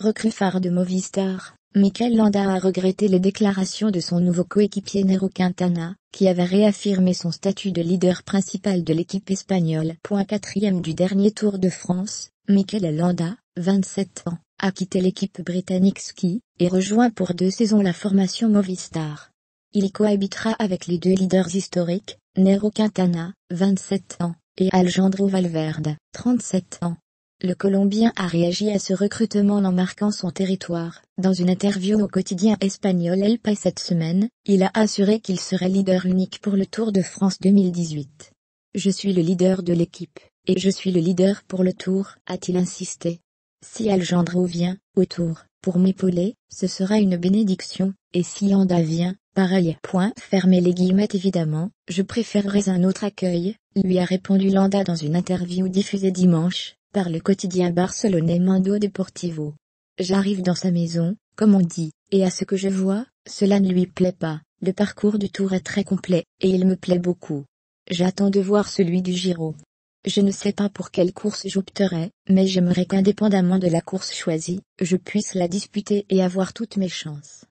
Recrue phare de Movistar, Michael Landa a regretté les déclarations de son nouveau coéquipier Nero Quintana, qui avait réaffirmé son statut de leader principal de l'équipe espagnole. Point quatrième du dernier Tour de France, Michael Landa, 27 ans, a quitté l'équipe britannique ski, et rejoint pour deux saisons la formation Movistar. Il cohabitera avec les deux leaders historiques, Nero Quintana, 27 ans, et Alejandro Valverde, 37 ans. Le Colombien a réagi à ce recrutement en marquant son territoire. Dans une interview au quotidien espagnol El País cette semaine, il a assuré qu'il serait leader unique pour le Tour de France 2018. Je suis le leader de l'équipe, et je suis le leader pour le Tour, a-t-il insisté. Si Aljandro vient, au Tour, pour m'épauler, ce sera une bénédiction, et si Landa vient, pareil. Point fermer les guillemets évidemment, je préférerais un autre accueil, lui a répondu Landa dans une interview diffusée dimanche par le quotidien barcelonais Mando Deportivo. J'arrive dans sa maison, comme on dit, et à ce que je vois, cela ne lui plaît pas. Le parcours du Tour est très complet, et il me plaît beaucoup. J'attends de voir celui du Giro. Je ne sais pas pour quelle course j'opterai, mais j'aimerais qu'indépendamment de la course choisie, je puisse la disputer et avoir toutes mes chances.